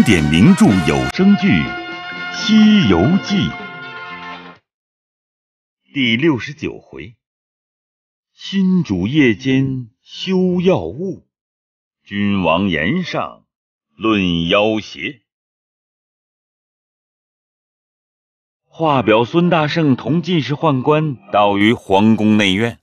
经典名著有声剧《西游记》第六十九回：新主夜间修药物，君王言上论妖邪。画表孙大圣同进士宦官到于皇宫内院，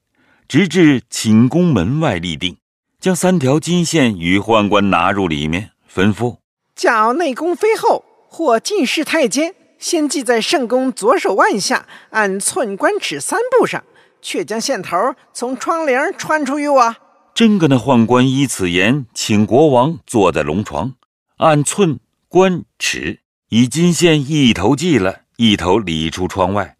直至寝宫门外立定，将三条金线与宦官拿入里面，吩咐。假内功妃后或进士太监，先系在圣宫左手腕下，按寸关尺三步上，却将线头从窗棂穿出与我。真个那宦官依此言，请国王坐在龙床，按寸关尺，以金线一头系了一头理出窗外。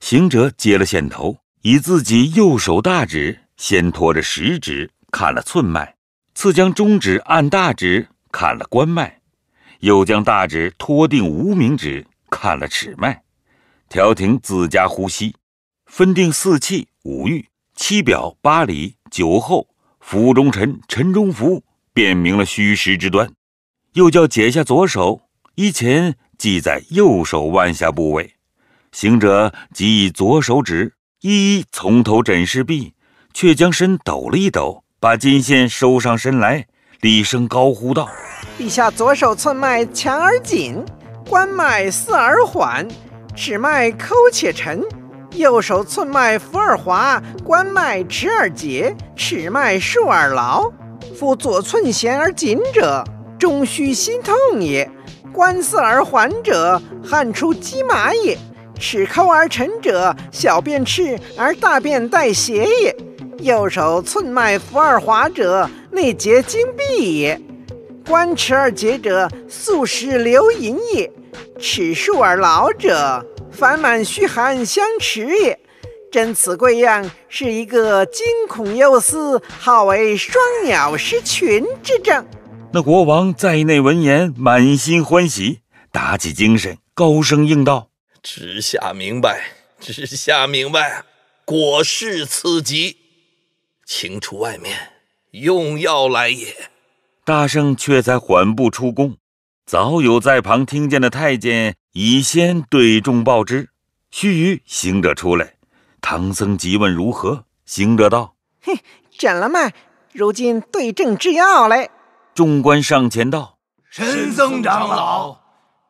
行者接了线头，以自己右手大指先托着食指看了寸脉，次将中指按大指看了关脉。又将大指托定无名指，看了尺脉，调停自家呼吸，分定四气、五欲、七表、八里、九后、福中沉陈中福，辨明了虚实之端。又叫解下左手衣前系在右手腕下部位，行者即以左手指一一从头诊视臂，却将身抖了一抖，把金线收上身来。低声高呼道：“陛下，左手寸脉强而紧，关脉似而缓，尺脉扣且沉；右手寸脉浮而滑，关脉迟而结，尺脉数而劳。夫左寸弦而紧者，终须心痛也；关似而缓者，汗出肌麻也；尺扣而沉者，小便赤而大便带血也。右手寸脉浮而滑者。”内结金币也，观持而结者素食流银也；齿数而老者，烦满虚寒相持也。真此贵样，是一个惊恐忧思，好为双鸟失群之症。那国王在内闻言，满心欢喜，打起精神，高声应道：“知下明白，知下明白，果是此疾，请出外面。”用药来也！大圣却才缓步出宫，早有在旁听见的太监已先对众报之。须臾，行者出来，唐僧急问如何？行者道：“嘿，诊了脉，如今对症制药嘞。”众官上前道：“神僧长老，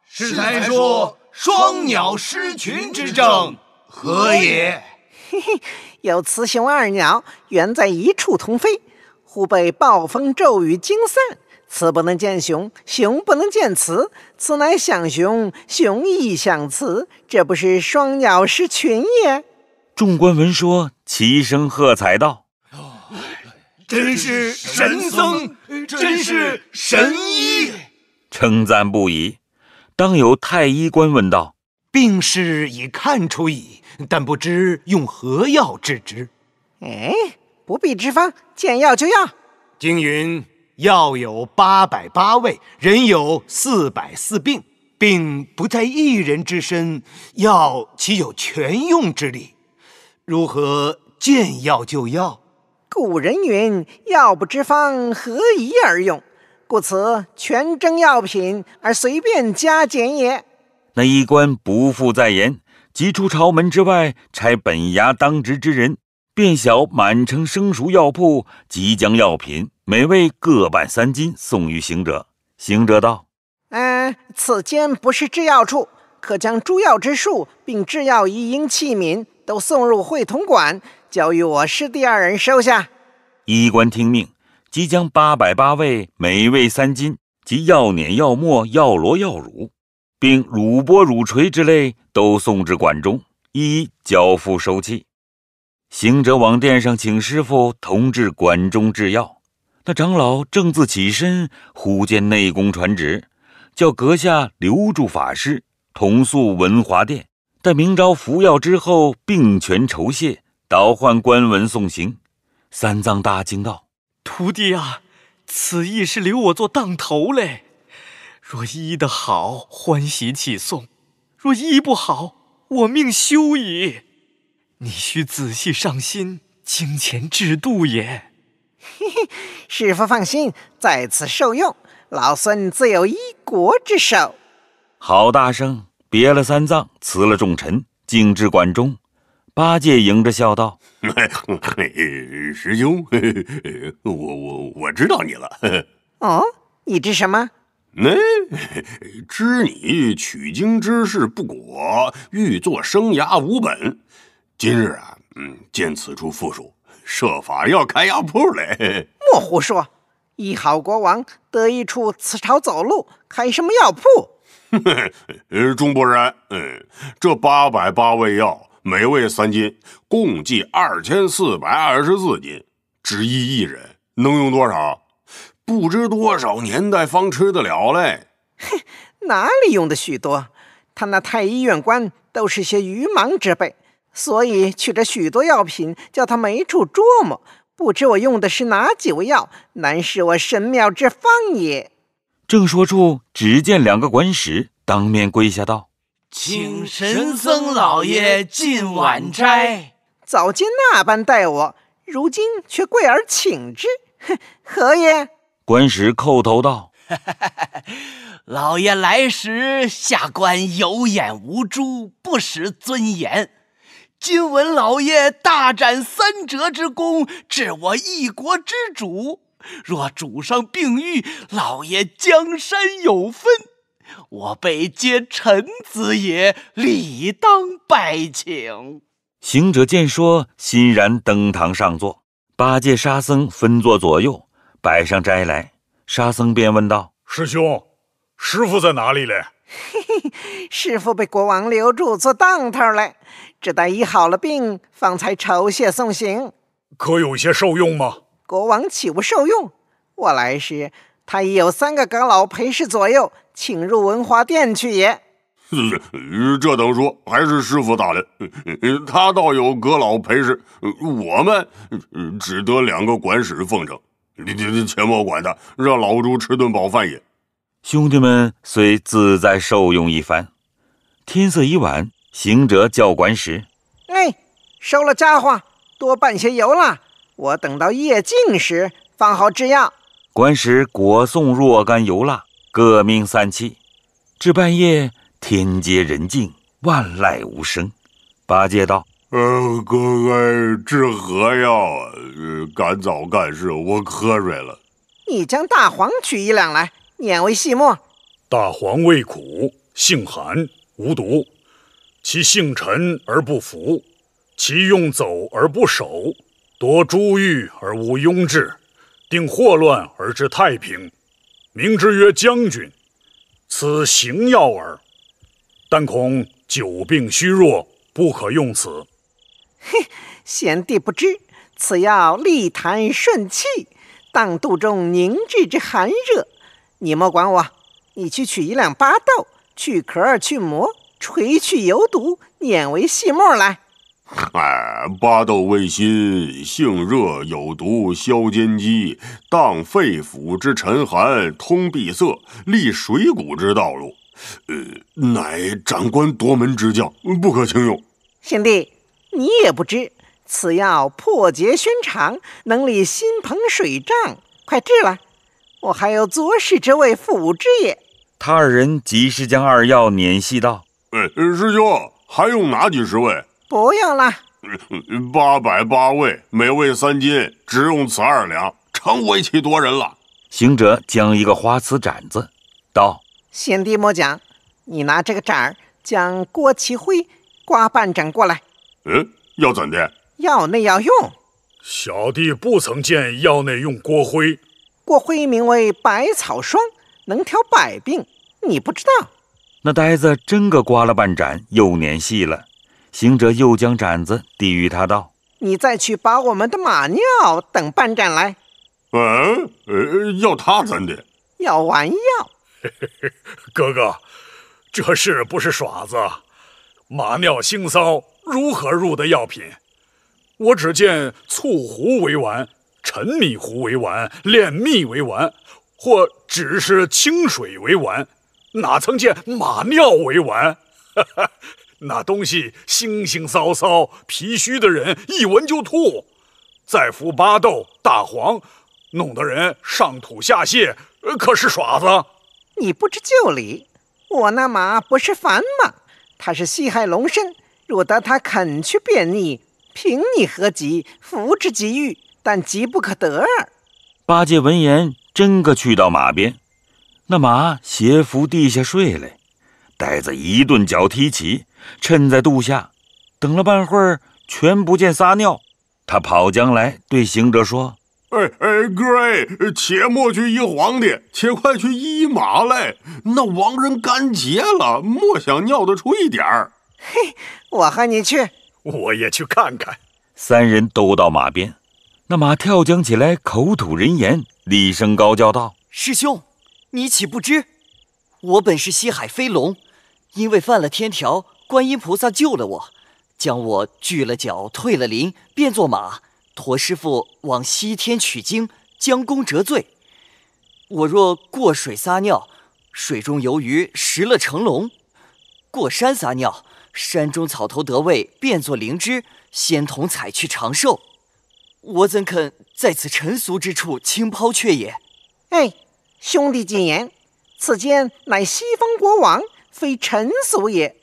是才说双鸟失群之症，何也？”嘿嘿，有雌雄二鸟，原在一处同飞。忽被暴风骤雨惊散，雌不能见雄，雄不能见雌，雌乃想雄，雄亦想雌，这不是双鸟失群也？众官闻说，齐声喝彩道：“真是神僧，真是神医，称赞不已。”当有太医官问道：“病势已看出矣，但不知用何药治之？”哎。不必之方，见药就要。经云：药有八百八味，人有四百四病，病不在一人之身，药岂有全用之理？如何见药就要？古人云：药不知方，何宜而用？故此全征药品，而随便加减也。那医官不复再言，即出朝门之外，差本衙当值之人。便晓满城生熟药铺即将药品，每位各半三斤，送于行者。行者道：“嗯，此间不是制药处，可将诸药之术并制药一应器皿，都送入会同馆，交与我师弟二人收下。”医官听命，即将八百八味，每位三斤及药碾、药末、药罗、药乳，并乳钵、乳锤之类，都送至馆中，一一交付收器。行者往殿上请师傅同至馆中制药，那长老正自起身，忽见内宫传旨，叫阁下留住法师，同宿文华殿，待明朝服药之后，病痊酬谢，倒换官文送行。三藏大惊道：“徒弟啊，此意是留我做当头嘞。若医得好，欢喜起送；若医不好，我命休矣。”你需仔细上心，金钱制度也。嘿嘿，师傅放心，在此受用，老孙自有一国之首。好，大圣别了三藏，辞了众臣，径至馆中。八戒迎着笑道：“师兄，我我我知道你了。哦，你知什么？那知你取经之事不果，欲做生涯无本。”今日啊，嗯，见此处富庶，设法要开药铺嘞。莫胡说，一好国王得一处此朝走路，开什么药铺？呵呵，呃，钟伯人，嗯，这八百八味药，每味三斤，共计二千四百二十四斤，只一一人能用多少？不知多少年代方吃得了嘞。哼，哪里用得许多？他那太医院官都是些愚盲之辈。所以取了许多药品，叫他没处琢磨。不知我用的是哪几味药，乃是我神妙之方也。正说处，只见两个管使当面跪下道：“请神僧老爷进晚斋。早见那般待我，如今却跪而请之。”哼，何也？”管使叩头道：“ 老爷来时，下官有眼无珠，不识尊严。”今闻老爷大展三折之功，治我一国之主。若主上病愈，老爷江山有分，我辈皆臣子也，理当拜请。行者见说，欣然登堂上座，八戒、沙僧分坐左右，摆上斋来。沙僧便问道：“师兄，师傅在哪里嘞？”“ 师傅被国王留住做当头了。”只待医好了病，方才酬谢送行，可有些受用吗？国王岂无受用？我来时，他已有三个阁老陪侍左右，请入文华殿去也。这等说，还是师傅大人，他倒有阁老陪侍，我们只得两个管使奉承。你你你，且莫管他，让老朱吃顿饱饭也。兄弟们虽自在受用一番，天色已晚。行者教管史，哎，收了家伙，多半些油蜡。我等到夜静时，放好制药。管史果送若干油蜡，各命散去。至半夜，天阶人静，万籁无声。八戒道：“呃，哥哥治何药？赶早干事，我瞌睡了。”你将大黄取一两来，碾为细末。大黄味苦，性寒，无毒。其性沉而不浮，其用走而不守，夺珠玉而无庸治，定祸乱而致太平。名之曰将军，此行药耳。但恐久病虚弱，不可用此。嘿，贤弟不知，此药利痰顺气，荡肚中凝滞之寒热。你莫管我，你去取一两巴豆，去壳儿，去膜，锤去有毒，碾为细末来。哎，巴豆味辛，性热有毒，消坚积，荡肺腑之沉寒，通闭塞，利水谷之道路。呃，乃长官夺门之将，不可轻用。贤弟，你也不知，此药破结宣肠，能理心膨水胀，快治了。我还有左使之位，辅之也。他二人及时将二药碾细道。师兄还用拿几十位？不用了，八百八位，每位三斤，只用此二两，成为其夺人了。行者将一个花瓷盏子，道：“贤弟莫讲，你拿这个盏儿将郭旗灰刮半盏过来。”嗯，要怎的？药内要用。小弟不曾见药内用锅灰。锅灰名为百草霜，能调百病，你不知道。那呆子真个刮了半盏，又粘细了。行者又将盏子递与他道：“你再去把我们的马尿等半盏来。”“嗯，呃，要他怎的？要丸药。”“哥哥，这事不是耍子。马尿腥臊，如何入的药品？我只见醋糊为丸，陈米糊为丸，炼蜜为丸，或只是清水为丸。”哪曾见马尿为哈，那东西腥腥臊臊，脾虚的人一闻就吐。再服巴豆、大黄，弄得人上吐下泻，可是耍子。你不知就里，我那马不是凡马，它是西海龙身。若得它肯去便溺，凭你何急服之即愈，但急不可得耳。八戒闻言，真个去到马边。那马斜伏地下睡来，呆子一顿脚踢起，趁在肚下，等了半会儿，全不见撒尿。他跑将来对行者说：“哎哎，哥哎，且莫去医皇帝，且快去医马来。那亡人干结了，莫想尿得出一点儿。”嘿，我和你去，我也去看看。三人都到马边，那马跳将起来，口吐人言，厉声高叫道：“师兄！”你岂不知，我本是西海飞龙，因为犯了天条，观音菩萨救了我，将我锯了脚，退了鳞，变作马，驮师傅往西天取经，将功折罪。我若过水撒尿，水中游鱼食了成龙；过山撒尿，山中草头得位，变作灵芝，仙童采去长寿。我怎肯在此尘俗之处轻抛却也？哎。兄弟进言，此间乃西方国王，非臣俗也，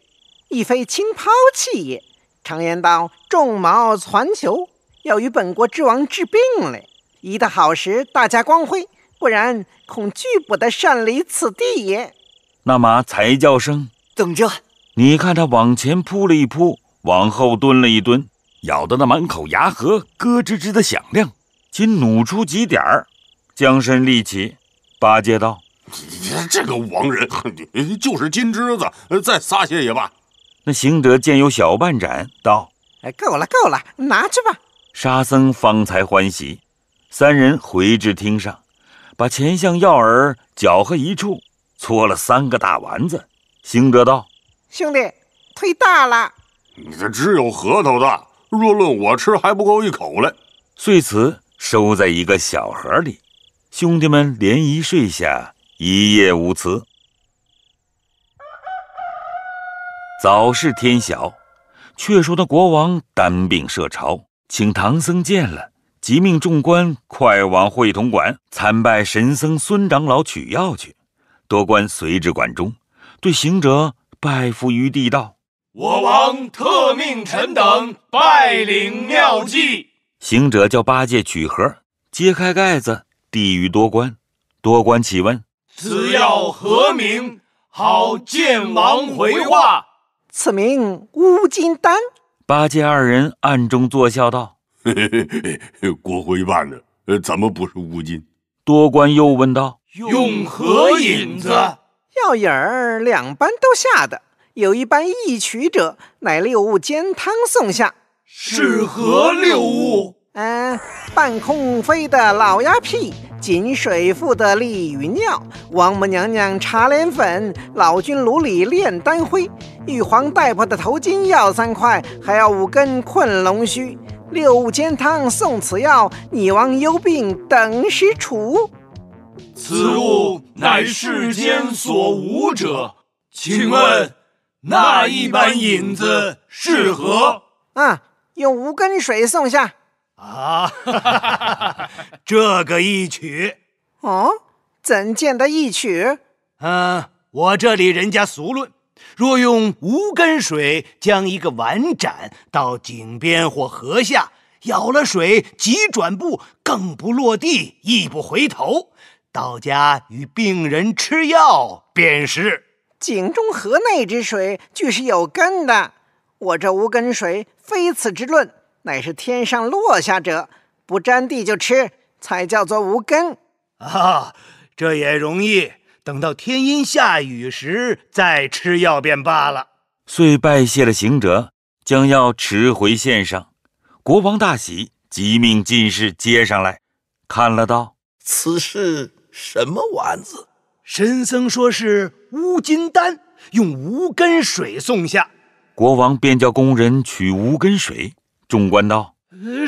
亦非轻抛弃也。常言道，众毛传球，要与本国之王治病嘞。医得好时，大家光辉；不然，恐拒不得擅离此地也。那马才叫声，等着。你看他往前扑了一扑，往后蹲了一蹲，咬得那满口牙合咯吱吱的响亮，仅努出几点儿，将身立起。八戒道：“你这个亡人，你就是金枝子，再撒些也罢。”那行者见有小半盏，道：“哎，够了，够了，拿去吧。”沙僧方才欢喜。三人回至厅上，把钱向药饵搅和一处，搓了三个大丸子。行者道：“兄弟，忒大了，你这只有核桃大，若论我吃，还不够一口嘞。”遂此收在一个小盒里。兄弟们连一睡下，一夜无词。早是天晓，却说那国王单病设朝，请唐僧见了，即命众官快往会同馆参拜神僧孙长老取药去。多官随之馆中，对行者拜伏于地道：“我王特命臣等拜领妙计。”行者叫八戒取盒，揭开盖子。地狱多官，多官起问：此药何名？好见王回话。此名乌金丹。八戒二人暗中作笑道：“ 国徽办的，怎么不是乌金？”多官又问道：“用何引子？药引儿两般都下的，有一般易取者，乃六物煎汤送下。是何六物？”嗯，半空飞的老鸦屁，井水富得鲤鱼尿，王母娘娘茶脸粉，老君炉里炼丹灰，玉皇戴破的头巾要三块，还要五根困龙须，六物煎汤送此药，女王忧病等时除。此物乃世间所无者，请问那一般影子是何？啊，用五根水送下。啊，这个一曲。哦，怎见得一曲？嗯，我这里人家俗论，若用无根水，将一个碗盏到井边或河下舀了水，急转步，更不落地，亦不回头。道家与病人吃药便是。井中河内之水，俱是有根的。我这无根水，非此之论。乃是天上落下者，不沾地就吃，才叫做无根啊！这也容易，等到天阴下雨时再吃药便罢了。遂拜谢了行者，将药持回献上。国王大喜，即命进士接上来，看了道：“此是什么丸子？”神僧说是乌金丹，用无根水送下。国王便叫工人取无根水。众官道：“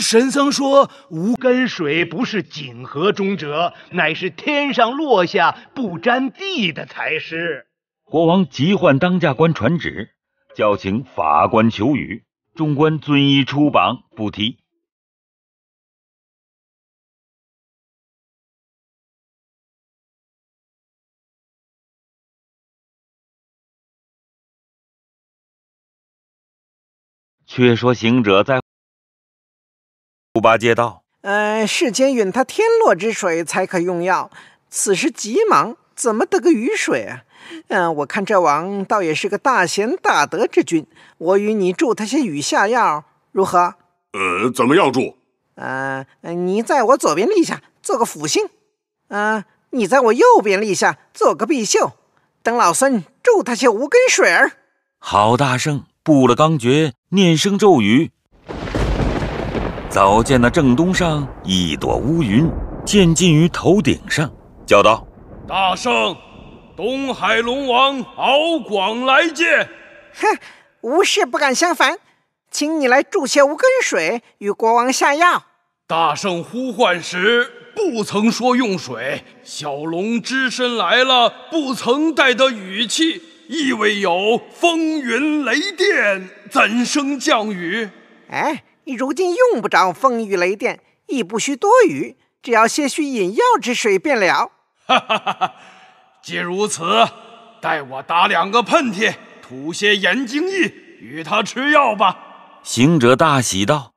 神僧说，无根水不是井河中者，乃是天上落下不沾地的才是。”国王急唤当家官传旨，叫请法官求雨。众官遵依出榜，不提。却说行者在。猪八戒道：“嗯，世间允他天落之水才可用药。此时急忙，怎么得个雨水？啊？嗯，我看这王倒也是个大贤大德之君。我与你助他些雨下药，如何？呃，怎么样助？嗯，你在我左边立下，做个辅星。嗯，你在我右边立下，做个碧秀。等老孙助他些无根水儿。”好，大圣布了罡诀，念声咒语。早见那正东上一朵乌云渐近于头顶上，叫道：“大圣，东海龙王敖广来见。”哼，无事不敢相烦，请你来铸些无根水与国王下药。大圣呼唤时不曾说用水，小龙只身来了不曾带的语气，意味有风云雷电，怎生降雨？哎。你如今用不着风雨雷电，亦不需多雨，只要些许饮药之水便了。哈哈哈哈既如此，待我打两个喷嚏，吐些盐精液与他吃药吧。行者大喜道：“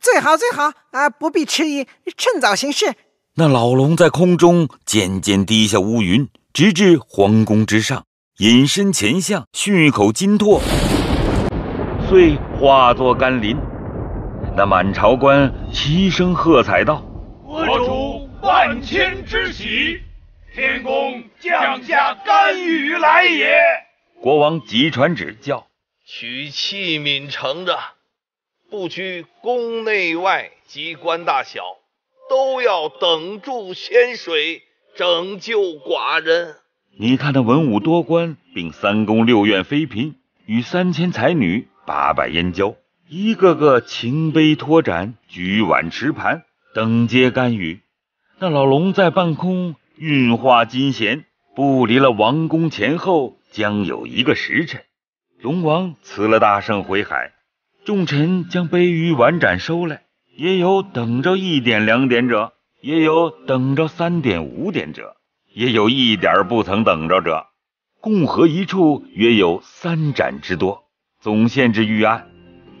最好最好啊！不必迟疑，趁早行事。”那老龙在空中渐渐低下乌云，直至皇宫之上，隐身前向，噀一口金唾，遂化作甘霖。那满朝官齐声喝彩道：“我主万千之喜，天公降下甘雨来也。”国王急传旨教：“取器皿盛着，不拘宫内外、机关大小，都要等住仙水，拯救寡人。”你看那文武多官，并三宫六院妃嫔与三千才女、八百燕郊。一个个擎杯托盏，举碗持盘，等接甘雨。那老龙在半空运化金弦，不离了王宫前后，将有一个时辰。龙王辞了大圣回海，众臣将杯盂碗盏收来，也有等着一点两点者，也有等着三点五点者，也有一点不曾等着者，共合一处，约有三盏之多。总限制御案。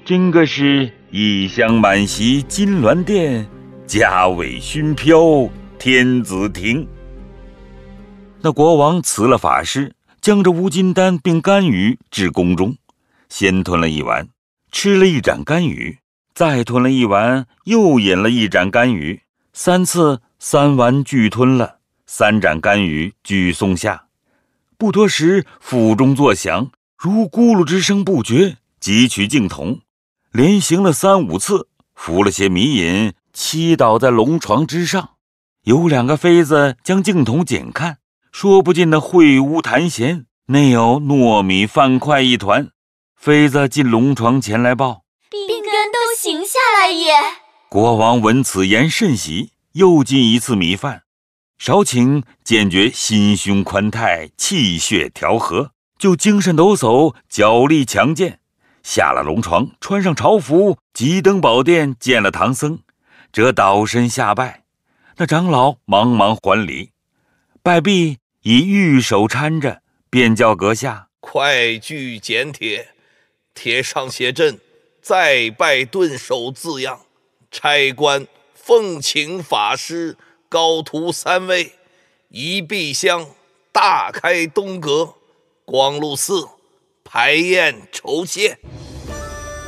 真个是一香满席金銮殿，佳味熏飘天子庭。那国王辞了法师，将这乌金丹并甘鱼至宫中，先吞了一丸，吃了一盏甘鱼，再吞了一丸，又饮了一盏甘鱼，三次三丸俱吞了，三盏甘鱼俱送下。不多时，腹中作响，如咕噜之声不绝。汲取净童，连行了三五次，服了些米饮，欺倒在龙床之上。有两个妃子将镜筒剪看，说不尽的秽污痰涎，内有糯米饭块一团。妃子进龙床前来报，病根都醒下来也。国王闻此言甚喜，又进一次米饭。少顷，见觉心胸宽泰，气血调和，就精神抖擞，脚力强健。下了龙床，穿上朝服，即登宝殿见了唐僧，折倒身下拜。那长老忙忙还礼，拜毕以玉手搀着，便叫阁下快具简帖，帖上写朕再拜顿首字样。差官奉请法师高徒三位，一壁香，大开东阁，光禄寺。排宴酬谢，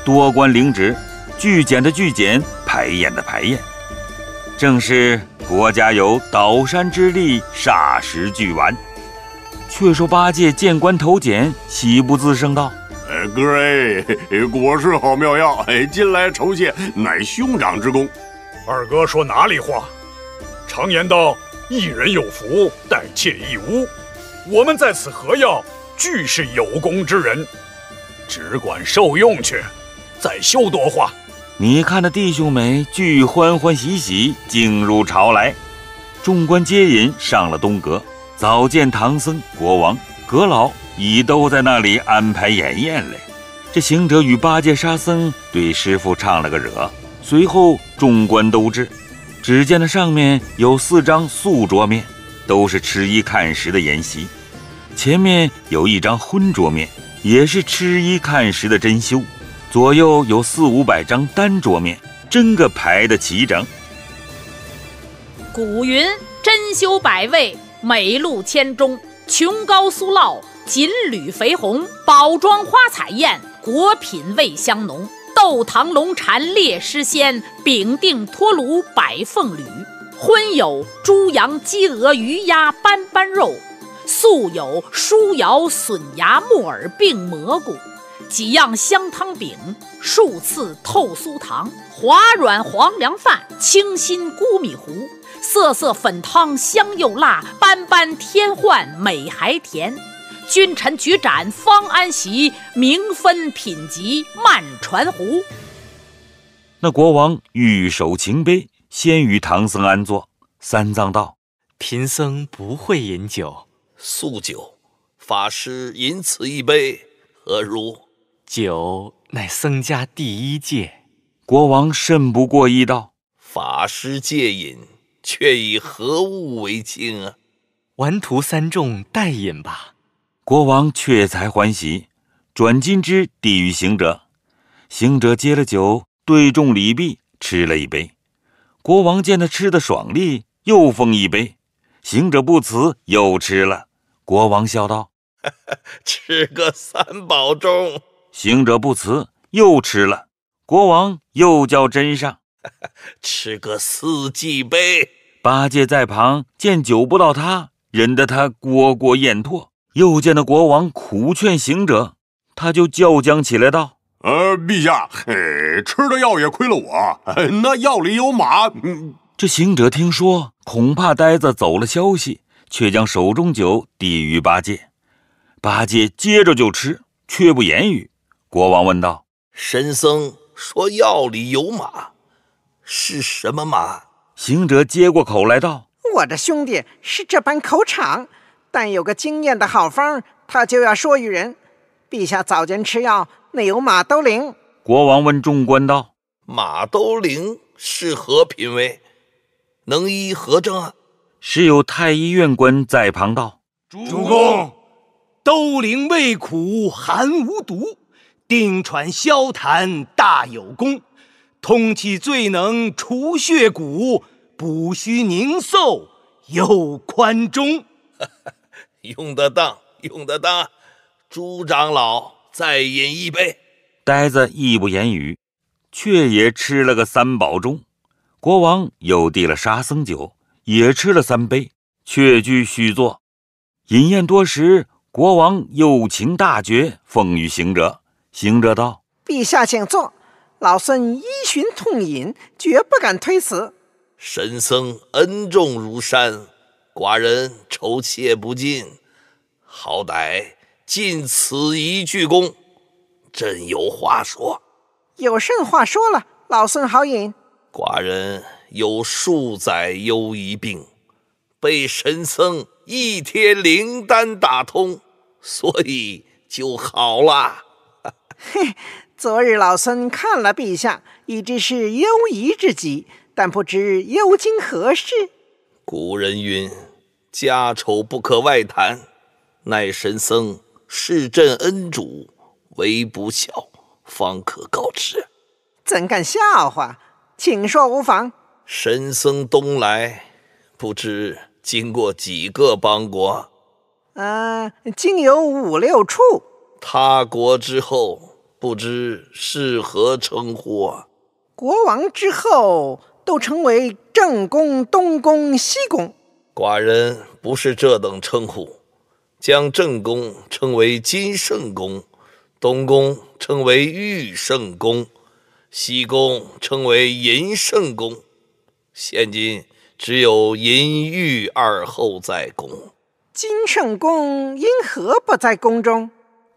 多官领旨，拒检的拒检，排宴的排宴，正是国家有倒山之力，霎时俱完。却说八戒见官投简，喜不自胜，道：“呃，哥哎，果是好妙药哎！今来酬谢，乃兄长之功。二哥说哪里话？常言道，一人有福，代妾一屋。我们在此何要？”俱是有功之人，只管受用去，再休多话。你看那弟兄们俱欢欢喜喜，进入朝来，众官皆引上了东阁。早见唐僧、国王、阁老已都在那里安排宴宴嘞。这行者与八戒、沙僧对师傅唱了个惹，随后众官都知。只见那上面有四张素桌面，都是吃衣看食的筵席。前面有一张荤桌面，也是吃一看时的珍馐。左右有四五百张单桌面，真个排得齐整。古云：“珍馐百味，美露千钟。琼膏酥酪，锦缕肥红。宝装花彩艳，果品味香浓。豆糖龙蟾列诗仙，饼定脱炉百凤缕。荤有猪羊鸡鹅鱼鸭，斑斑肉。”素有舒摇笋芽木耳并蘑菇，几样香汤饼，数次透酥糖，滑软黄凉饭，清新孤米糊，色色粉汤香又辣，斑斑添换美还甜。君臣举盏方安席，名分品级慢传壶。那国王玉手擎杯，先与唐僧安坐。三藏道：“贫僧不会饮酒。”素酒，法师饮此一杯，何如？酒乃僧家第一戒，国王甚不过意道。法师戒饮，却以何物为敬？顽徒三众代饮吧。国王却才欢喜，转金枝递与行者。行者接了酒，对众礼毕，吃了一杯。国王见他吃得爽利，又奉一杯。行者不辞，又吃了。国王笑道：“ 吃个三宝粥。”行者不辞，又吃了。国王又叫斟上：“ 吃个四季杯。”八戒在旁见酒不到他，忍得他蝈蝈咽唾，又见的国王苦劝行者，他就叫将起来道：“呃，陛下，嘿，吃的药也亏了我，那药里有马。”这行者听说，恐怕呆子走了消息。却将手中酒递于八戒，八戒接着就吃，却不言语。国王问道：“神僧说药里有马，是什么马？”行者接过口来道：“我的兄弟是这般口场，但有个经验的好方，他就要说与人。陛下早间吃药，内有马兜铃。”国王问众官道：“马兜铃是何品味？能医何症？”啊？”是有太医院官在旁道：“主公，兜铃味苦寒无毒，定喘消痰大有功，通气最能除血骨，补虚凝嗽又宽中。用得当，用得当。朱长老，再饮一杯。”呆子亦不言语，却也吃了个三宝盅，国王又递了沙僧酒。也吃了三杯，却具虚坐，饮宴多时。国王又请大爵奉与行者。行者道：“陛下请坐，老孙依循痛饮，绝不敢推辞。”神僧恩重如山，寡人酬谢不尽，好歹尽此一鞠躬。朕有话说，有甚话说了？老孙好饮。寡人。有数载忧疑病，被神僧一贴灵丹打通，所以就好了。嘿，昨日老孙看了陛下，已知是忧疑之疾，但不知忧惊何事。古人云：“家丑不可外谈。”奈神僧是朕恩主，唯不孝，方可告知。怎敢笑话？请说无妨。神僧东来，不知经过几个邦国？啊，经有五六处。他国之后，不知是何称呼啊？国王之后，都称为正宫、东宫、西宫。寡人不是这等称呼，将正宫称为金圣宫，东宫称为玉圣宫，西宫称为银圣宫。现今只有银玉二后在宫，金圣公因何不在宫中？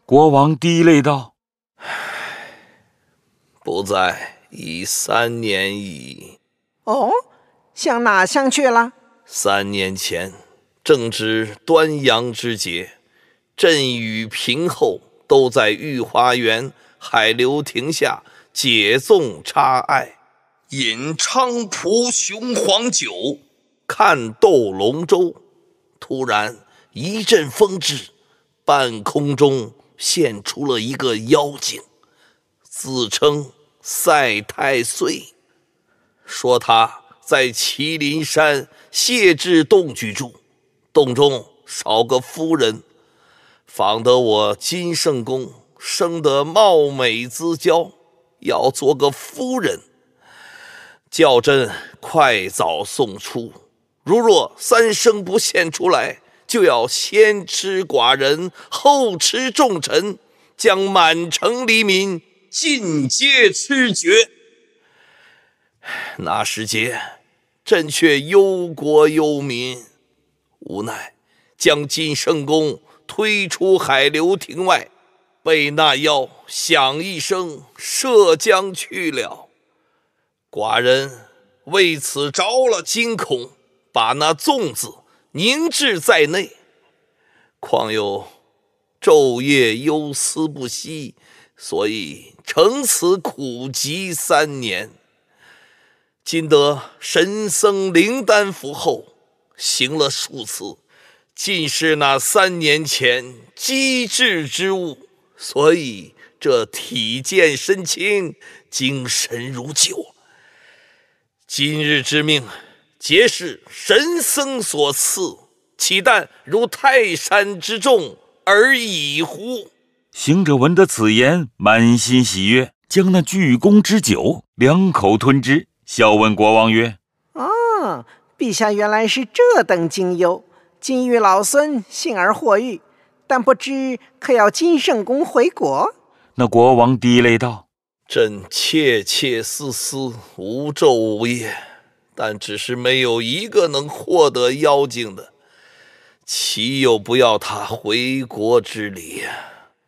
国王低泪道：“不在，已三年矣。”哦，向哪乡去了？三年前，正值端阳之节，朕与平后都在御花园海流亭下解粽插艾。饮菖蒲雄黄酒，看斗龙舟。突然一阵风至，半空中现出了一个妖精，自称赛太岁，说他在麒麟山谢志洞居住，洞中少个夫人，仿得我金圣宫生得貌美姿娇，要做个夫人。叫朕快早送出，如若三生不现出来，就要先吃寡人，后吃重臣，将满城黎民尽皆吃绝。那时节，朕却忧国忧民，无奈将金圣公推出海流亭外，被那妖响一声射将去了。寡人为此着了惊恐，把那粽子凝滞在内，况又昼夜忧思不息，所以成此苦疾三年。今得神僧灵丹服后，行了数次，尽是那三年前机智之物，所以这体健身轻，精神如旧。今日之命，皆是神僧所赐，岂但如泰山之重而已乎？行者闻得此言，满心喜悦，将那巨觥之酒两口吞之，笑问国王曰：“啊，陛下原来是这等精优，今遇老孙幸而获遇，但不知可要金圣公回国？”那国王低泪道。朕切切思思，无昼无夜，但只是没有一个能获得妖精的，岂有不要他回国之理？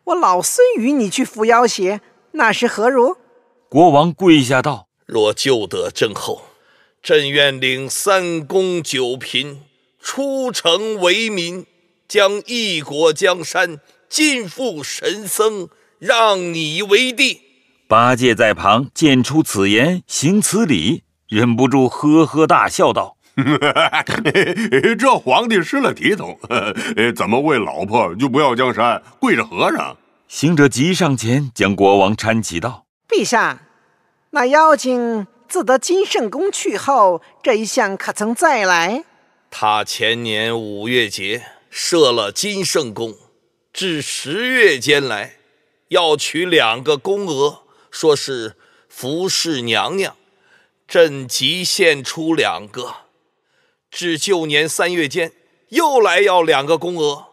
我老孙与你去扶妖邪，那是何如？国王跪下道：“若救得朕后，朕愿领三公九嫔出城为民，将一国江山尽付神僧，让你为帝。”八戒在旁见出此言行此礼，忍不住呵呵大笑道：“ 这皇帝失了体统，怎么为老婆就不要江山，跪着和尚？”行者急上前将国王搀起道：“陛下，那妖精自得金圣宫去后，这一向可曾再来？他前年五月节设了金圣宫，至十月间来，要娶两个宫娥。”说是服侍娘娘，朕即献出两个；至旧年三月间，又来要两个宫娥；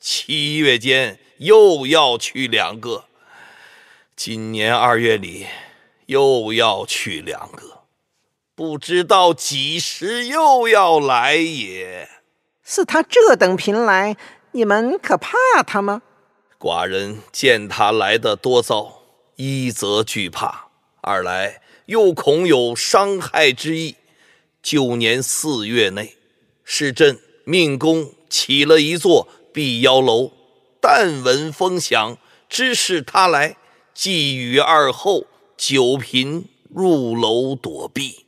七月间又要去两个；今年二月里又要去两个，不知道几时又要来也。是他这等频来，你们可怕他吗？寡人见他来的多遭，一则惧怕，二来又恐有伤害之意。旧年四月内，是朕命工起了一座碧妖楼，但闻风响，知是他来，即与二后九嫔入楼躲避。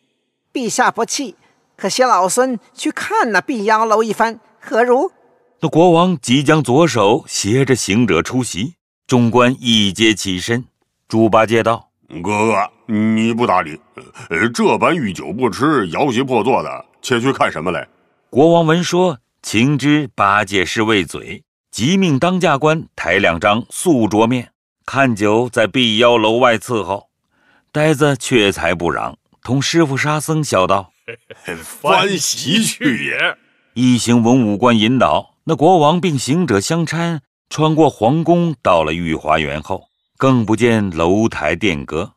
陛下不弃，可携老孙去看那碧妖楼一番，何如？那国王即将左手携着行者出席，众官一皆起身。猪八戒道：“哥哥，你不打呃，这般御酒不吃，摇席破座的，且去看什么来？”国王闻说，情知八戒是为嘴，即命当驾官抬两张素桌面，看酒在碧妖楼外伺候。呆子却才不嚷，同师傅沙僧笑道：“翻 席去也！”一行文武官引导那国王，并行者相搀，穿过皇宫，到了御花园后。更不见楼台殿阁，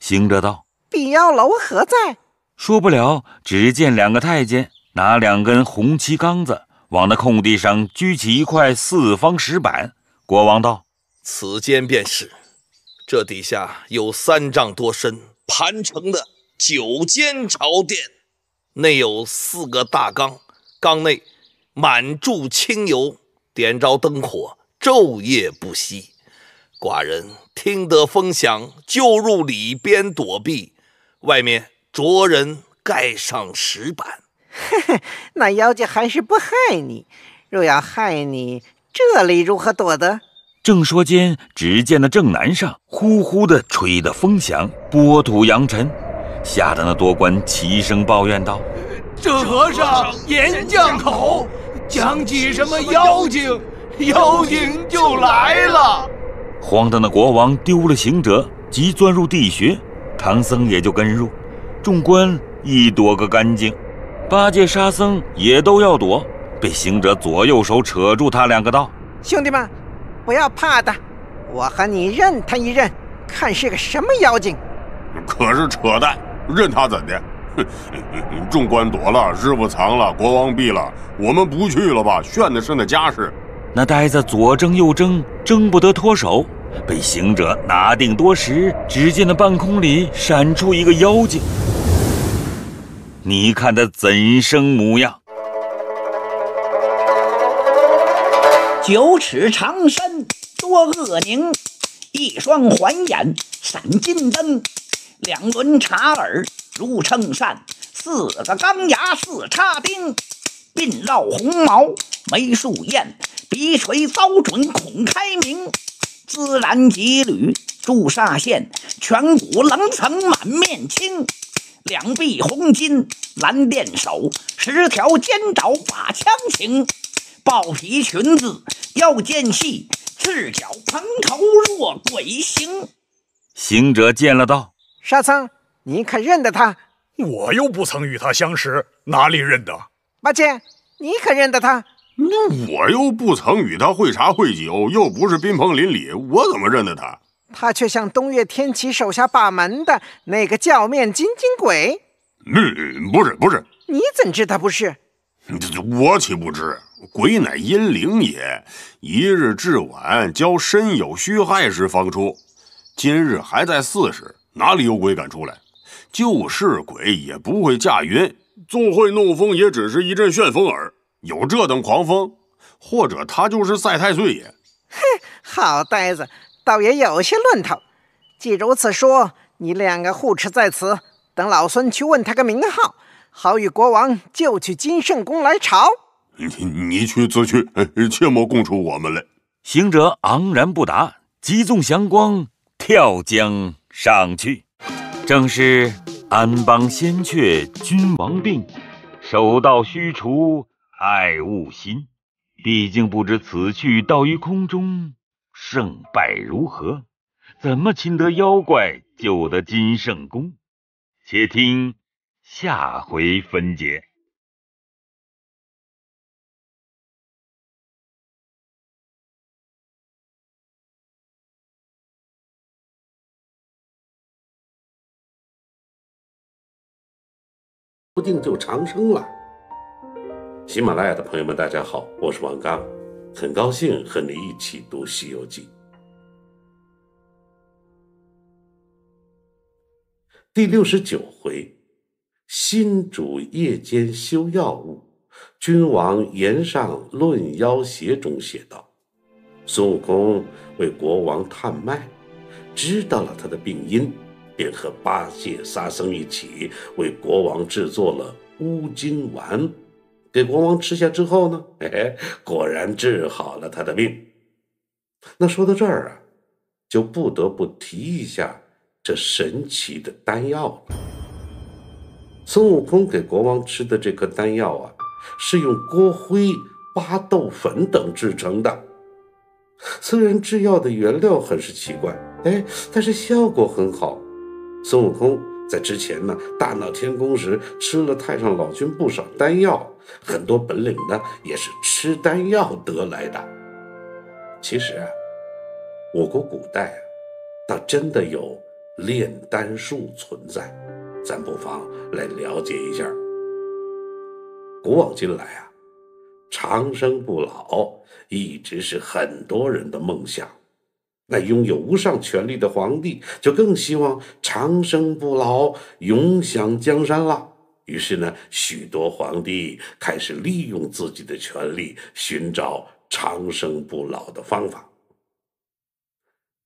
行者道：“必要楼何在？”说不了，只见两个太监拿两根红漆缸子，往那空地上举起一块四方石板。国王道：“此间便是。这底下有三丈多深，盘成的九间朝殿，内有四个大缸，缸内满注清油，点着灯火，昼夜不息。”寡人听得风响，就入里边躲避，外面着人盖上石板。嘿嘿，那妖精还是不害你，若要害你，这里如何躲得？正说间，只见那正南上呼呼的吹得风响，波土扬尘，吓得那多官齐声抱怨道：“这和尚言浆口，讲起什么妖精，妖精就来了。”荒唐的国王丢了行者，即钻入地穴，唐僧也就跟入。众官一躲个干净，八戒、沙僧也都要躲，被行者左右手扯住他两个道：“兄弟们，不要怕的，我和你认他一认，看是个什么妖精。”可是扯淡，认他怎的？哼！众官躲了，师傅藏了，国王毙了，我们不去了吧？炫的是那家世。那呆子左争右争，争不得脱手。被行者拿定多时，只见那半空里闪出一个妖精。你看他怎生模样？九尺长身多恶狞，一双环眼闪金灯，两轮茶耳如秤扇，四个钢牙似插钉，鬓绕红毛眉竖燕，鼻垂糟准孔开明。孜然几缕著煞线，颧骨棱层满面青，两臂红筋蓝靛手，十条尖爪把枪擎。豹皮裙子腰间细，赤脚蓬头若鬼形。行者见了道：“沙僧，你可认得他？我又不曾与他相识，哪里认得？八戒，你可认得他？”那我又不曾与他会茶会酒，又不是宾朋邻里，我怎么认得他？他却像东岳天齐手下把门的那个叫面金金鬼。嗯，不是，不是。你怎知他不是？我岂不知鬼乃阴灵也？一日至晚，交身有虚害时方出。今日还在巳时，哪里有鬼敢出来？就是鬼，也不会驾云；纵会弄风，也只是一阵旋风耳。有这等狂风，或者他就是赛太岁也。哼，好呆子，倒也有些论头。既如此说，你两个护持在此，等老孙去问他个名号，好与国王就去金圣宫来朝。你你去自去，切莫供出我们来。行者昂然不答，急纵祥光跳江上去。正是安邦先却君王病，手到须除。爱悟心，毕竟不知此去到于空中，胜败如何？怎么擒得妖怪，救得金圣宫？且听下回分解。不定就长生了。喜马拉雅的朋友们，大家好，我是王刚，很高兴和你一起读《西游记》第六十九回“新主夜间修药物，君王言上论妖邪”中写道：孙悟空为国王探脉，知道了他的病因，便和八戒、沙僧一起为国王制作了乌金丸。给国王吃下之后呢，果然治好了他的病。那说到这儿啊，就不得不提一下这神奇的丹药了。孙悟空给国王吃的这颗丹药啊，是用锅灰、巴豆粉等制成的。虽然制药的原料很是奇怪，哎，但是效果很好。孙悟空在之前呢，大闹天宫时吃了太上老君不少丹药。很多本领呢，也是吃丹药得来的。其实啊，我国古代啊，倒真的有炼丹术存在，咱不妨来了解一下。古往今来啊，长生不老一直是很多人的梦想，那拥有无上权力的皇帝就更希望长生不老，永享江山了。于是呢，许多皇帝开始利用自己的权力寻找长生不老的方法。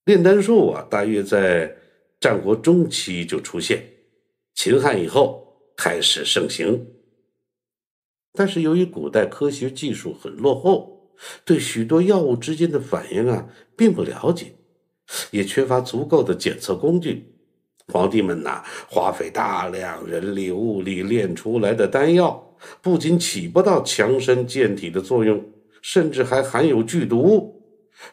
炼丹术啊，大约在战国中期就出现，秦汉以后开始盛行。但是由于古代科学技术很落后，对许多药物之间的反应啊，并不了解，也缺乏足够的检测工具。皇帝们呐，花费大量人力物力炼出来的丹药，不仅起不到强身健体的作用，甚至还含有剧毒。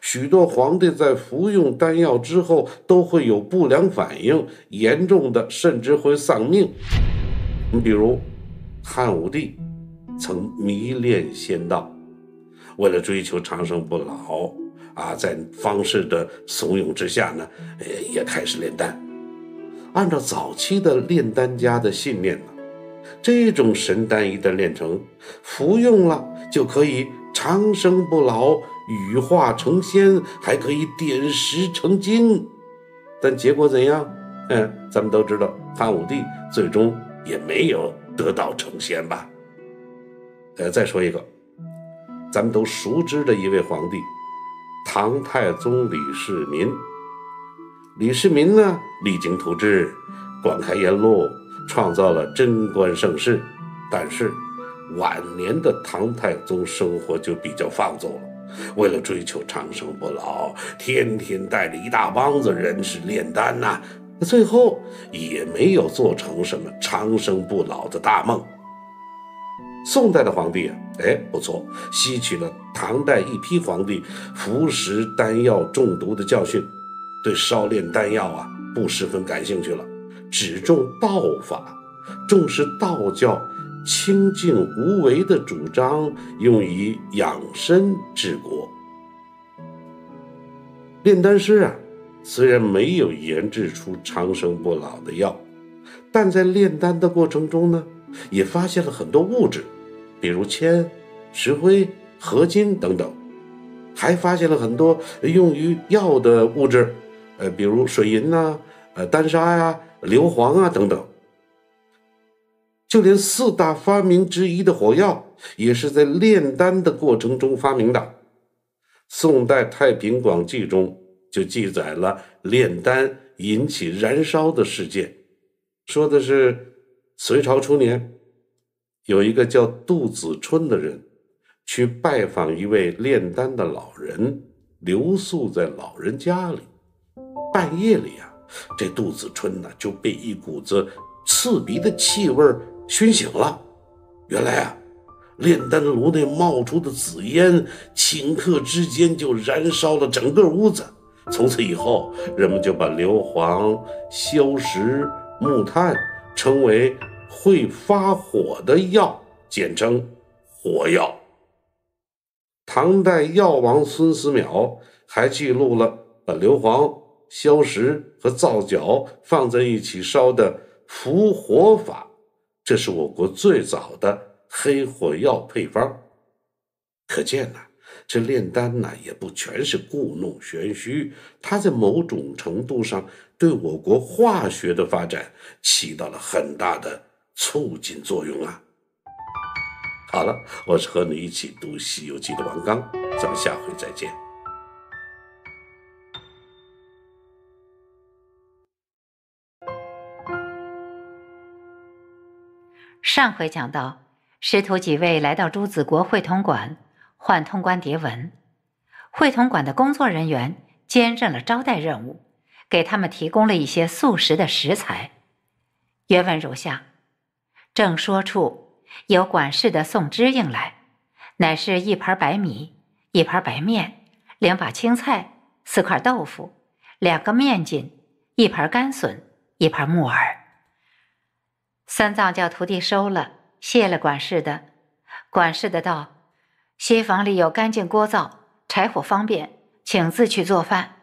许多皇帝在服用丹药之后，都会有不良反应，严重的甚至会丧命。你比如，汉武帝曾迷恋仙道，为了追求长生不老，啊，在方士的怂恿之下呢，也开始炼丹。按照早期的炼丹家的信念呢，这种神丹一旦炼成，服用了就可以长生不老、羽化成仙，还可以点石成金。但结果怎样？嗯，咱们都知道，汉武帝最终也没有得道成仙吧？呃，再说一个，咱们都熟知的一位皇帝，唐太宗李世民。李世民呢，励精图治，广开言路，创造了贞观盛世。但是，晚年的唐太宗生活就比较放纵了。为了追求长生不老，天天带着一大帮子人是炼丹呐，那最后也没有做成什么长生不老的大梦。宋代的皇帝，啊，哎，不错，吸取了唐代一批皇帝服食丹药中毒的教训。对烧炼丹药啊，不十分感兴趣了，只重道法，重视道教清静无为的主张，用于养生治国。炼丹师啊，虽然没有研制出长生不老的药，但在炼丹的过程中呢，也发现了很多物质，比如铅、石灰、合金等等，还发现了很多用于药的物质。呃，比如水银呐，呃，丹砂呀，硫磺啊等等，就连四大发明之一的火药，也是在炼丹的过程中发明的。宋代《太平广记》中就记载了炼丹引起燃烧的事件，说的是隋朝初年，有一个叫杜子春的人，去拜访一位炼丹的老人，留宿在老人家里。半夜里呀，这杜子春呢就被一股子刺鼻的气味熏醒了。原来啊，炼丹炉内冒出的紫烟，顷刻之间就燃烧了整个屋子。从此以后，人们就把硫磺、硝石、木炭称为会发火的药，简称火药。唐代药王孙思邈还记录了把硫磺。硝石和皂角放在一起烧的伏火法，这是我国最早的黑火药配方。可见呐，这炼丹呢也不全是故弄玄虚，它在某种程度上对我国化学的发展起到了很大的促进作用啊。好了，我是和你一起读《西游记》的王刚，咱们下回再见。上回讲到，师徒几位来到朱子国会同馆换通关牒文，会同馆的工作人员兼任了招待任务，给他们提供了一些素食的食材。原文如下：正说处，有管事的送支应来，乃是一盘白米，一盘白面，两把青菜，四块豆腐，两个面筋，一盘干笋，一盘木耳。三藏叫徒弟收了，谢了管事的。管事的道：“西房里有干净锅灶，柴火方便，请自去做饭。”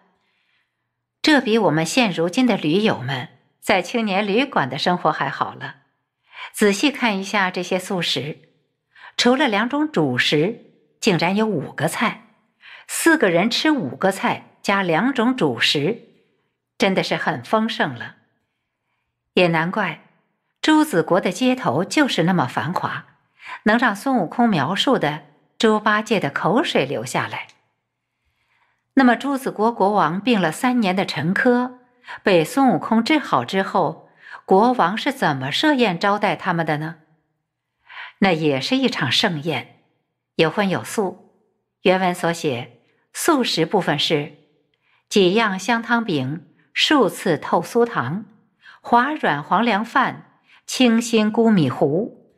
这比我们现如今的驴友们在青年旅馆的生活还好了。仔细看一下这些素食，除了两种主食，竟然有五个菜，四个人吃五个菜加两种主食，真的是很丰盛了。也难怪。朱子国的街头就是那么繁华，能让孙悟空描述的猪八戒的口水流下来。那么朱子国国王病了三年的陈疴被孙悟空治好之后，国王是怎么设宴招待他们的呢？那也是一场盛宴，有荤有素。原文所写素食部分是：几样香汤饼，数次透酥糖，滑软黄粱饭。清新菰米糊，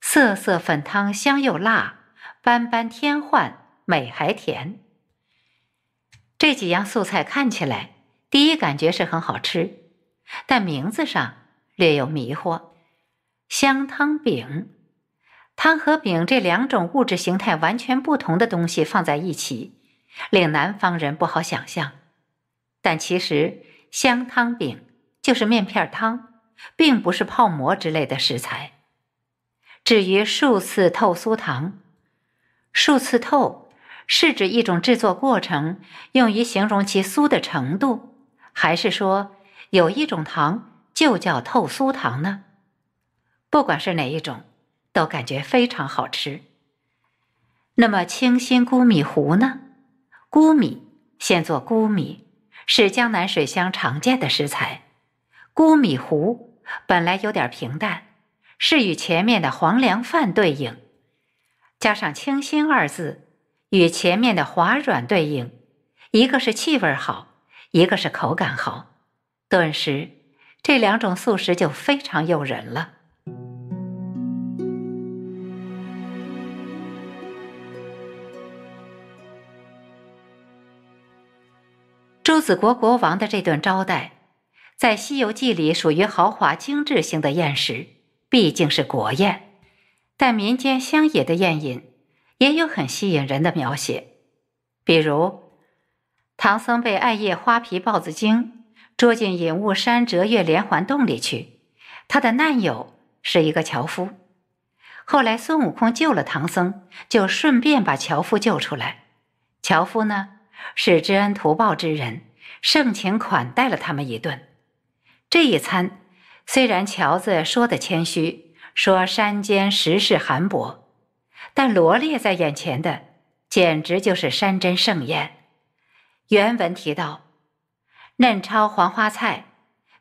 色色粉汤香又辣，斑斑天换美还甜。这几样素菜看起来，第一感觉是很好吃，但名字上略有迷惑。香汤饼，汤和饼这两种物质形态完全不同的东西放在一起，令南方人不好想象。但其实香汤饼就是面片汤。并不是泡馍之类的食材。至于数次透酥糖，数次透是指一种制作过程，用于形容其酥的程度，还是说有一种糖就叫透酥糖呢？不管是哪一种，都感觉非常好吃。那么清新菇米糊呢？菇米先做菇米，是江南水乡常见的食材。孤米糊本来有点平淡，是与前面的黄粱饭对应，加上清新二字，与前面的滑软对应，一个是气味好，一个是口感好，顿时这两种素食就非常诱人了。朱子国国王的这顿招待。在《西游记》里，属于豪华精致型的宴食毕竟是国宴，但民间乡野的宴饮也有很吸引人的描写，比如唐僧被艾叶花皮豹子精捉进隐雾山折月连环洞里去，他的难友是一个樵夫，后来孙悟空救了唐僧，就顺便把樵夫救出来。樵夫呢是知恩图报之人，盛情款待了他们一顿。这一餐，虽然乔子说的谦虚，说山间石事寒薄，但罗列在眼前的，简直就是山珍盛宴。原文提到：嫩焯黄花菜，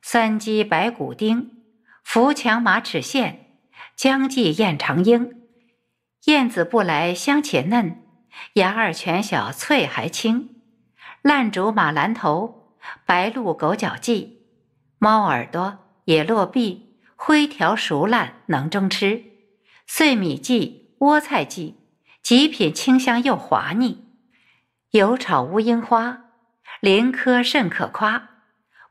酸鸡白骨丁，扶墙马齿苋，姜鲫燕长缨。燕子不来香且嫩，芽儿全小翠还青，烂竹马兰头，白鹿狗脚迹。猫耳朵、野落壁，灰条熟烂能蒸吃，碎米荠、菠菜荠，极品清香又滑腻，油炒乌樱花，鳞科甚可夸，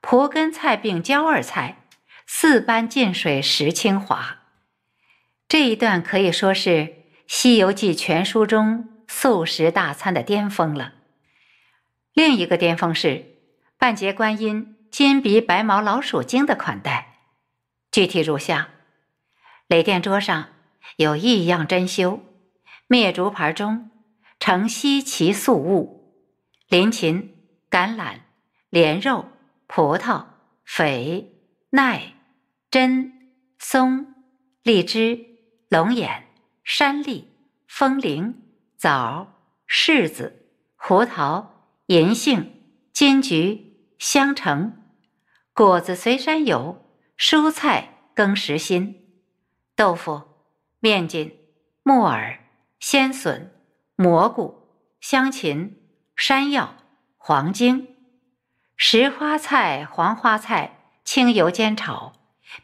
蒲根菜并椒二菜，四般进水食清华。这一段可以说是《西游记》全书中素食大餐的巅峰了。另一个巅峰是半截观音。金鼻白毛老鼠精的款待，具体如下：雷电桌上有异样珍馐，灭烛盘中盛稀奇素物，林檎、橄榄、莲肉、葡萄、榧、奈、榛、松、荔枝、龙眼、山栗、风铃、枣、柿子、胡桃、银杏、金桔、香橙。果子随山有，蔬菜更食新。豆腐、面筋、木耳、鲜笋、蘑菇、香芹、山药、黄精，石花菜、黄花菜清油煎炒，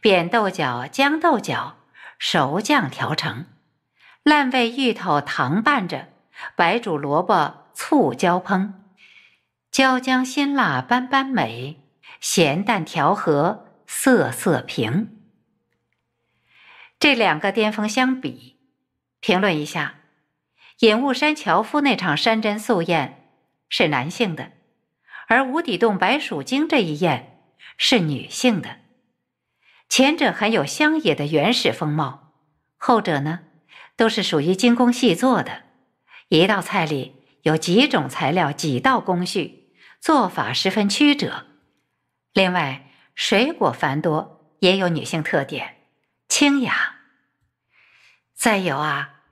扁豆角、豇豆角熟酱调成，烂味芋头糖拌着，白煮萝卜醋浇烹，椒姜辛辣斑斑美。咸淡调和，色色平。这两个巅峰相比，评论一下：引雾山樵夫那场山珍素宴是男性的，而无底洞白鼠精这一宴是女性的。前者很有乡野的原始风貌，后者呢，都是属于精工细作的。一道菜里有几种材料，几道工序，做法十分曲折。另外，水果繁多也有女性特点，清雅。再有啊，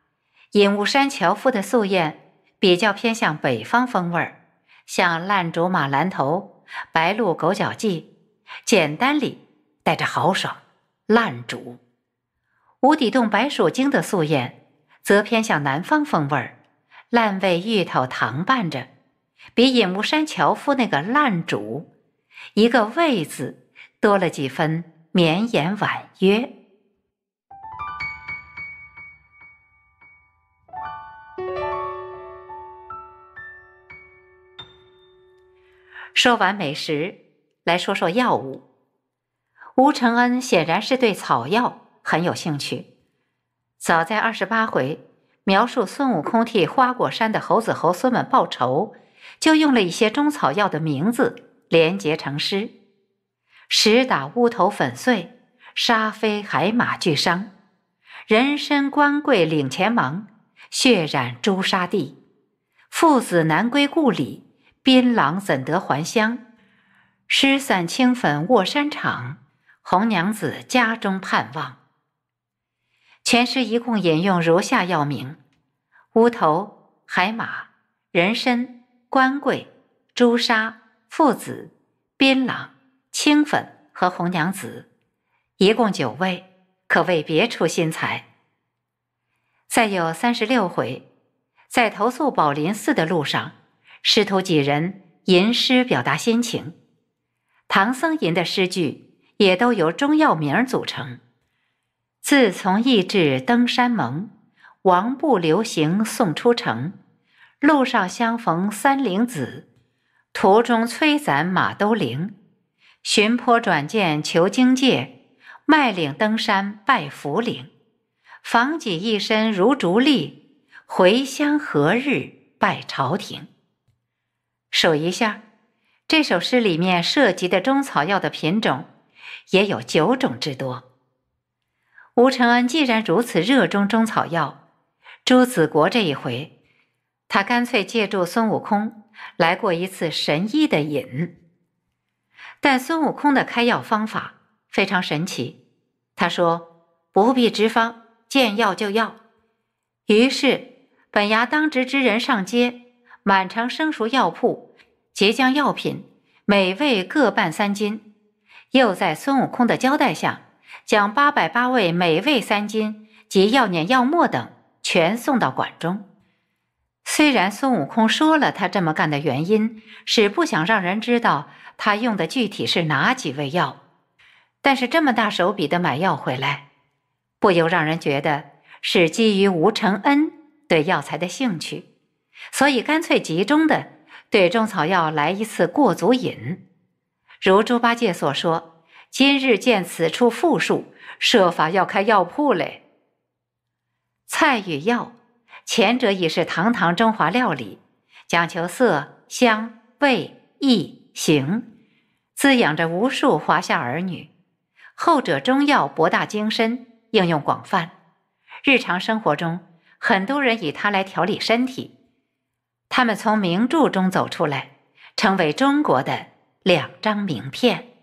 引雾山樵夫的素宴比较偏向北方风味儿，像烂竹马兰头、白鹿狗脚记。简单里带着豪爽。烂竹，无底洞白薯精的素宴则偏向南方风味儿，烂味芋头糖拌着，比引雾山樵夫那个烂竹。一个“味”字，多了几分绵延婉约。说完美食，来说说药物。吴承恩显然是对草药很有兴趣。早在二十八回描述孙悟空替花果山的猴子猴孙们报仇，就用了一些中草药的名字。连结成诗，石打乌头粉碎，沙飞海马俱伤，人参官桂领钱忙，血染朱砂地，父子难归故里，槟榔怎得还乡？失散青粉卧山场，红娘子家中盼望。全诗一共引用如下药名：乌头、海马、人参、官桂、朱砂。父子、槟榔、青粉和红娘子，一共九位，可谓别出心裁。再有三十六回，在投宿宝林寺的路上，师徒几人吟诗表达心情。唐僧吟的诗句也都由中药名儿组成。自从意志登山盟，王不留行送出城，路上相逢三棱子。途中摧攒马兜铃，寻坡转涧求经界，迈岭登山拜福灵，防己一身如竹笠，回乡何日拜朝廷？数一下，这首诗里面涉及的中草药的品种，也有九种之多。吴承恩既然如此热衷中草药，朱子国这一回，他干脆借助孙悟空。来过一次神医的瘾，但孙悟空的开药方法非常神奇。他说：“不必执方，见药就要。”于是本衙当值之人上街，满城生熟药铺，结将药品每味各半三斤。又在孙悟空的交代下，将八百八味每味三斤及药碾、药末等全送到馆中。虽然孙悟空说了他这么干的原因是不想让人知道他用的具体是哪几味药，但是这么大手笔的买药回来，不由让人觉得是基于吴承恩对药材的兴趣，所以干脆集中的对中草药来一次过足瘾。如猪八戒所说：“今日见此处富庶，设法要开药铺嘞。”菜与药。前者已是堂堂中华料理，讲求色、香、味、意、形，滋养着无数华夏儿女；后者中药博大精深，应用广泛，日常生活中很多人以它来调理身体。他们从名著中走出来，成为中国的两张名片。